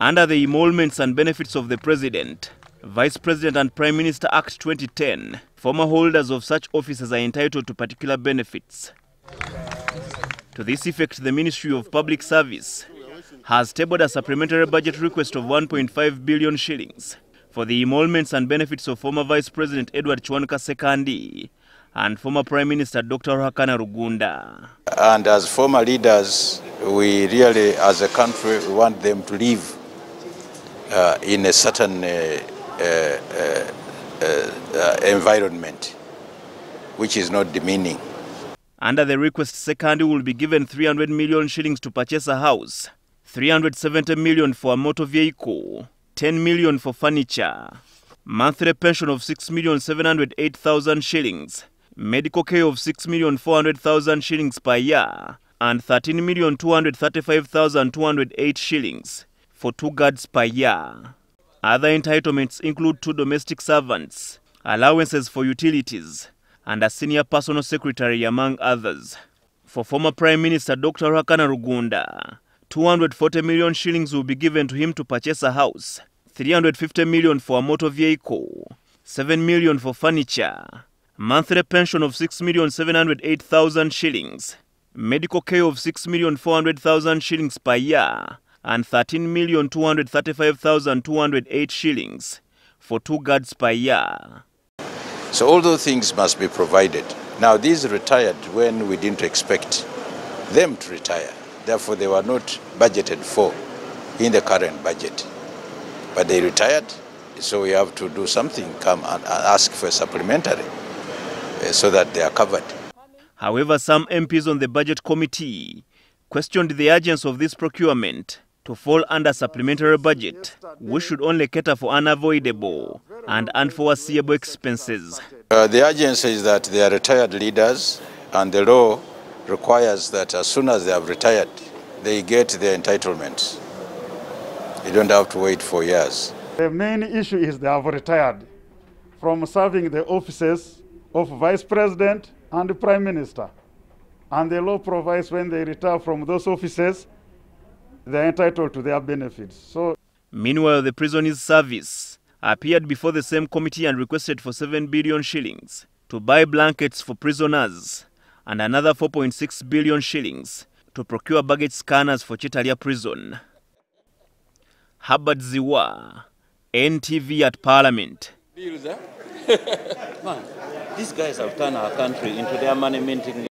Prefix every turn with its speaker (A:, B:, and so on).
A: Under the emoluments and benefits of the President, Vice President and Prime Minister Act 2010, former holders of such offices are entitled to particular benefits. To this effect, the Ministry of Public Service has tabled a supplementary budget request of 1.5 billion shillings for the emoluments and benefits of former Vice President Edward Chwanka Sekandi and former Prime Minister Dr. Hakana Rugunda.
B: And as former leaders, we really, as a country, we want them to live uh, in a certain uh, uh, uh, environment, which is not demeaning.
A: Under the request, Sekandi will be given 300 million shillings to purchase a house, 370 million for a motor vehicle, 10 million for furniture, monthly pension of 6,708,000 shillings, medical care of 6,400,000 shillings per year, and 13,235,208 shillings. for two guards per year. Other entitlements include two domestic servants, allowances for utilities, and a senior personal secretary, among others. For former Prime Minister Dr. Ruhakana Rugunda, 240 million shillings will be given to him to purchase a house, 350 million for a motor vehicle, 7 million for furniture, monthly pension of 6,708,000 shillings, medical care of 6,400,000 shillings per year, and 13,235,208 shillings for two guards per year.
B: So all those things must be provided. Now these retired when we didn't expect them to retire. Therefore they were not budgeted for in the current budget. But they retired, so we have to do something, come and ask for supplementary eh, so that they are covered.
A: However, some MPs on the budget committee questioned the urgency of this procurement to fall under supplementary budget, we should only cater for unavoidable and unforeseeable expenses.
B: Uh, the urgency is that they are retired leaders and the law requires that as soon as they have retired, they get their entitlements. You don't have to wait for years.
C: The main issue is they have retired from serving the offices of Vice President and Prime Minister. And the law provides when they retire from those offices, they are entitled to their benefits. So,
A: Meanwhile, the prisoner's service appeared before the same committee and requested for 7 billion shillings to buy blankets for prisoners and another 4.6 billion shillings to procure baggage scanners for Chitalia prison. Habad Ziwa, NTV at Parliament.
C: Man, these guys have turned our country into their money minting